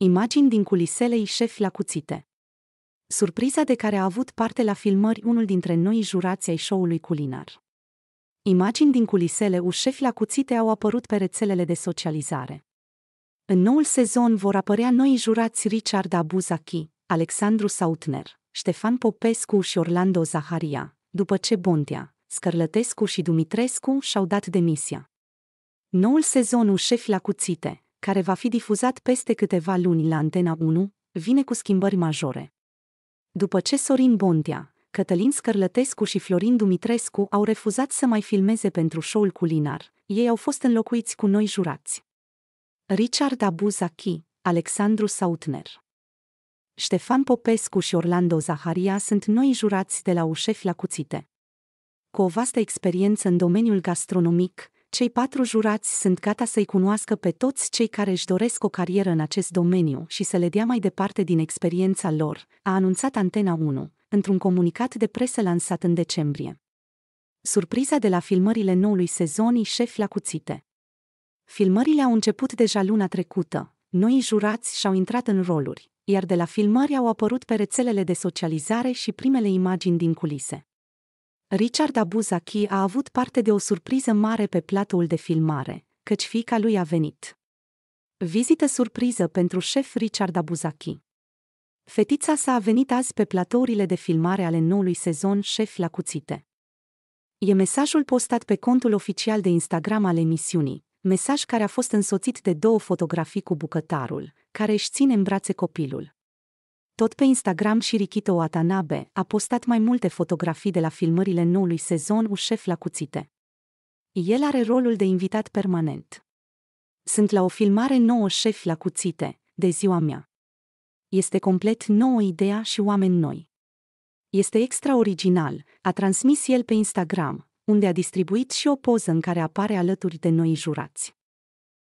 Imagini din culisele ei șefi la cuțite. Surpriza de care a avut parte la filmări unul dintre noi jurații ai show-ului culinar. Imagini din culisele u șefi la cuțite au apărut pe rețelele de socializare. În noul sezon vor apărea noi jurați Richard Abuzaki, Alexandru Sautner, Ștefan Popescu și Orlando Zaharia, după ce Bontea, Scărlătescu și Dumitrescu și-au dat demisia. Noul sezon u șefi la cuțite, care va fi difuzat peste câteva luni la Antena 1, vine cu schimbări majore. După ce Sorin Bontea, Cătălin Scărlătescu și Florin Dumitrescu au refuzat să mai filmeze pentru show-ul culinar, ei au fost înlocuiți cu noi jurați. Richard Abuzachi, Alexandru Sautner. Ștefan Popescu și Orlando Zaharia sunt noi jurați de la Ușef la Cuțite. Cu o vastă experiență în domeniul gastronomic, cei patru jurați sunt gata să-i cunoască pe toți cei care își doresc o carieră în acest domeniu și să le dea mai departe din experiența lor, a anunțat Antena 1, într-un comunicat de presă lansat în decembrie. Surpriza de la filmările noului sezon șef la cuțite. Filmările au început deja luna trecută, noi jurați și-au intrat în roluri, iar de la filmări au apărut pe rețelele de socializare și primele imagini din culise. Richard Abuzaki a avut parte de o surpriză mare pe platoul de filmare, căci fica lui a venit. Vizită surpriză pentru șef Richard Abuzaki. Fetița sa a venit azi pe platourile de filmare ale noului sezon Șef la cuțite. E mesajul postat pe contul oficial de Instagram al emisiunii, mesaj care a fost însoțit de două fotografii cu bucătarul, care își ține în brațe copilul. Tot pe Instagram și Rikito Watanabe a postat mai multe fotografii de la filmările noului sezon U șef la cuțite. El are rolul de invitat permanent. Sunt la o filmare nouă șef la cuțite, de ziua mea. Este complet nouă ideea și oameni noi. Este extraoriginal, a transmis el pe Instagram, unde a distribuit și o poză în care apare alături de noi jurați.